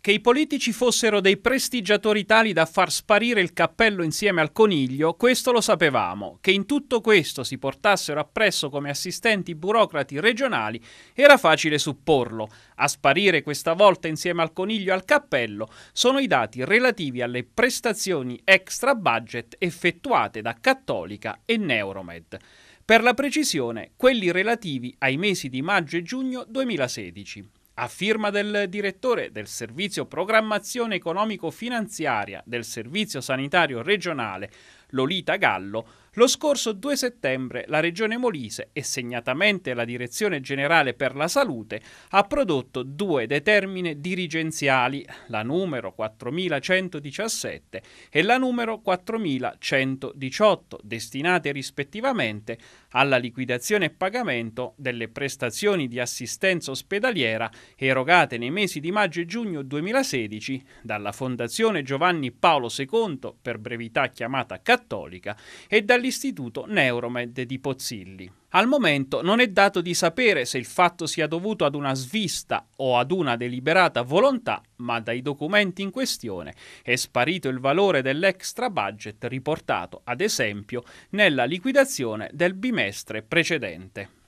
che i politici fossero dei prestigiatori tali da far sparire il cappello insieme al coniglio, questo lo sapevamo. Che in tutto questo si portassero appresso come assistenti burocrati regionali era facile supporlo. A sparire questa volta insieme al coniglio e al cappello sono i dati relativi alle prestazioni extra budget effettuate da Cattolica e Neuromed per la precisione quelli relativi ai mesi di maggio e giugno 2016 a firma del direttore del Servizio Programmazione Economico-Finanziaria del Servizio Sanitario Regionale, Lolita Gallo, lo scorso 2 settembre la Regione Molise e segnatamente la Direzione Generale per la Salute ha prodotto due determine dirigenziali, la numero 4117 e la numero 4118, destinate rispettivamente alla liquidazione e pagamento delle prestazioni di assistenza ospedaliera erogate nei mesi di maggio e giugno 2016 dalla Fondazione Giovanni Paolo II, per brevità chiamata Cattolica, Cattolica e dall'Istituto Neuromed di Pozzilli. Al momento non è dato di sapere se il fatto sia dovuto ad una svista o ad una deliberata volontà, ma dai documenti in questione è sparito il valore dell'extra budget riportato, ad esempio, nella liquidazione del bimestre precedente.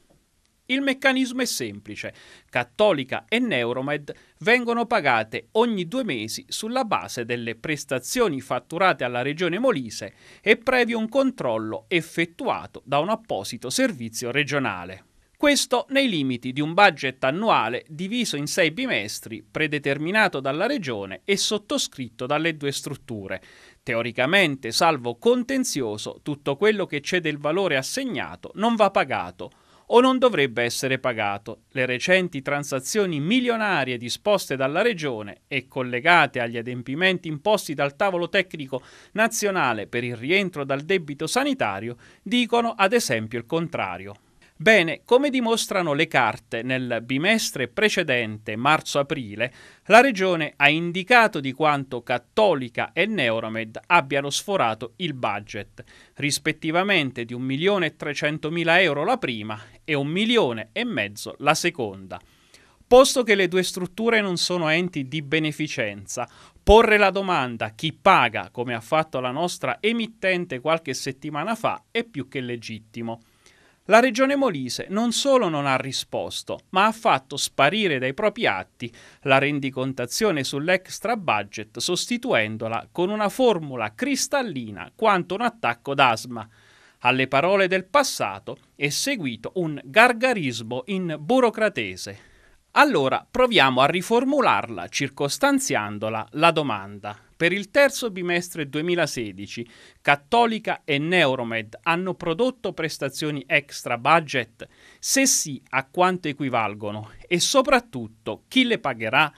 Il meccanismo è semplice. Cattolica e Neuromed vengono pagate ogni due mesi sulla base delle prestazioni fatturate alla Regione Molise e previo un controllo effettuato da un apposito servizio regionale. Questo nei limiti di un budget annuale diviso in sei bimestri, predeterminato dalla Regione e sottoscritto dalle due strutture. Teoricamente, salvo contenzioso, tutto quello che cede il valore assegnato non va pagato o non dovrebbe essere pagato. Le recenti transazioni milionarie disposte dalla Regione e collegate agli adempimenti imposti dal tavolo tecnico nazionale per il rientro dal debito sanitario dicono ad esempio il contrario. Bene, come dimostrano le carte nel bimestre precedente, marzo-aprile, la Regione ha indicato di quanto Cattolica e Neuromed abbiano sforato il budget, rispettivamente di 1.300.000 euro la prima e 1 milione e mezzo la seconda. Posto che le due strutture non sono enti di beneficenza, porre la domanda chi paga, come ha fatto la nostra emittente qualche settimana fa, è più che legittimo. La regione Molise non solo non ha risposto, ma ha fatto sparire dai propri atti la rendicontazione sull'extra budget sostituendola con una formula cristallina quanto un attacco d'asma. Alle parole del passato è seguito un gargarismo in burocratese. Allora, proviamo a riformularla circostanziandola la domanda. Per il terzo bimestre 2016, Cattolica e Neuromed hanno prodotto prestazioni extra budget? Se sì, a quanto equivalgono? E soprattutto, chi le pagherà?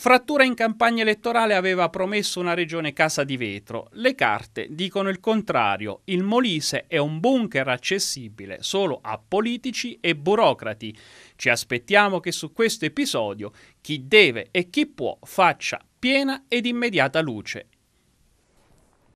Frattura in campagna elettorale aveva promesso una regione casa di vetro. Le carte dicono il contrario. Il Molise è un bunker accessibile solo a politici e burocrati. Ci aspettiamo che su questo episodio chi deve e chi può faccia piena ed immediata luce.